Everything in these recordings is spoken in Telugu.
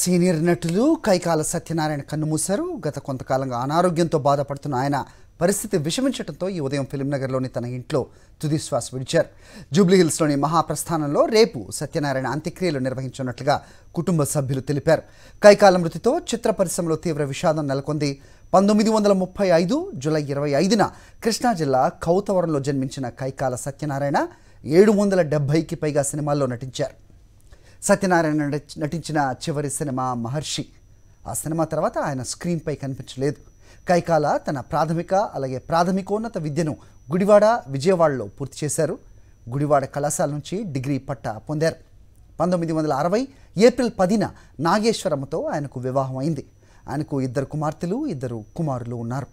సీనియర్ నటులు కైకాల సత్యనారాయణ కన్నుమూశారు గత కొంతకాలంగా అనారోగ్యంతో బాధపడుతున్న ఆయన పరిస్థితి విషమించడంతో ఈ ఉదయం ఫిలింనగర్లోని తన ఇంట్లో తుదిశ్వాస విడిచారు జూబ్లీహిల్స్లోని మహాప్రస్థానంలో రేపు సత్యనారాయణ అంత్యక్రియలు నిర్వహించనున్నట్లుగా కుటుంబ సభ్యులు తెలిపారు కైకాల మృతితో చిత్ర పరిశ్రమలో తీవ్ర విషాదం నెలకొంది పంతొమ్మిది వందల ముప్పై ఐదు జూలై ఇరవై ఐదున కృష్ణా జిల్లా కౌతవరంలో జన్మించిన కైకాల సత్యనారాయణ ఏడు వందల డెబ్బైకి పైగా సినిమాల్లో నటించారు సత్యనారాయణ నటించిన చివరి సినిమా మహర్షి ఆ సినిమా తర్వాత ఆయన స్క్రీన్పై కనిపించలేదు కైకాల తన ప్రాథమిక అలాగే ప్రాథమికోన్నత విద్యను గుడివాడ విజయవాడలో పూర్తి చేశారు గుడివాడ కళాశాల నుంచి డిగ్రీ పట్టా పొందారు పంతొమ్మిది వందల అరవై ఏప్రిల్ పదిన నాగేశ్వరమ్మతో ఆయనకు వివాహం అయింది ఆయనకు ఇద్దరు కుమార్తెలు ఇద్దరు కుమారులు ఉన్నారు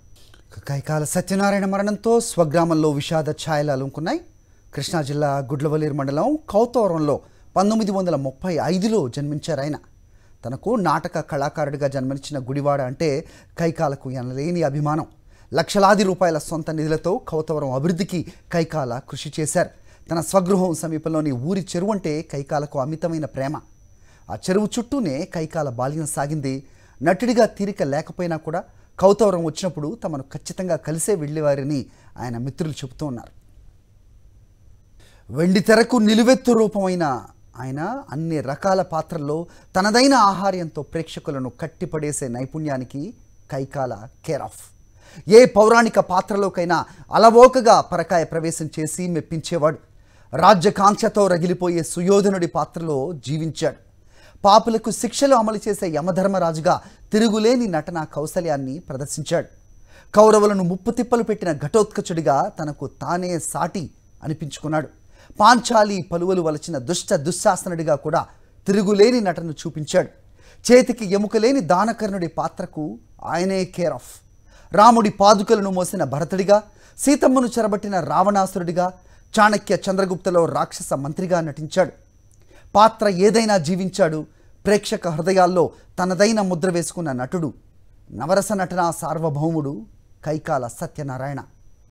కైకాల సత్యనారాయణ మరణంతో స్వగ్రామంలో విషాద ఛాయలు అలుముకున్నాయి కృష్ణా జిల్లా గుడ్లవలేరు మండలం కౌతూరంలో పంతొమ్మిది వందల ముప్పై ఐదులో జన్మించారు ఆయన తనకు నాటక కళాకారుడిగా జన్మనిచ్చిన గుడివాడ అంటే కైకాలకు ఎనలేని అభిమానం లక్షలాది రూపాయల సొంత నిధులతో కౌతవరం అభివృద్ధికి కైకాల కృషి చేశారు తన స్వగృహం సమీపంలోని ఊరి చెరువు అంటే కైకాలకు అమితమైన ప్రేమ ఆ చెరువు చుట్టూనే కైకాల బాల్యం సాగింది నటుడిగా తీరిక లేకపోయినా కూడా కౌతవరం వచ్చినప్పుడు తమను ఖచ్చితంగా కలిసే వెళ్ళేవారని ఆయన మిత్రులు చెబుతూ ఉన్నారు వెండి తెరకు నిలువెత్తు రూపమైన ఆయన అన్ని రకాల పాత్రల్లో తనదైన ఆహార్యంతో ప్రేక్షకులను కట్టిపడేసే నైపుణ్యానికి కైకాల కేర్ ఆఫ్ ఏ పౌరాణిక పాత్రలోకైనా అలవోకగా పరకాయ ప్రవేశం చేసి మెప్పించేవాడు రాజ్యకాంక్షతో రగిలిపోయే సుయోధనుడి పాత్రలో జీవించాడు పాపులకు శిక్షలు అమలు చేసే యమధర్మరాజుగా తిరుగులేని నటన కౌశల్యాన్ని ప్రదర్శించాడు కౌరవులను ముప్పు తిప్పలు పెట్టిన ఘటోత్కచుడిగా తనకు తానే సాటి అనిపించుకున్నాడు పాంచాలి పలువలు వలచిన దుష్ట దుశ్శాసనుడిగా కూడా తిరుగులేని నటను చూపించాడు చేతికి ఎముకలేని దానకర్ణుడి పాత్రకు ఆయనే కేర్ ఆఫ్ రాముడి పాదుకలను మోసిన భరతుడిగా సీతమ్మను చెరబట్టిన రావణాసురుడిగా చాణక్య చంద్రగుప్తలో రాక్షస మంత్రిగా నటించాడు పాత్ర ఏదైనా జీవించాడు ప్రేక్షక హృదయాల్లో తనదైన ముద్ర వేసుకున్న నటుడు నవరస నటనా సార్వభౌముడు కైకాల సత్యనారాయణ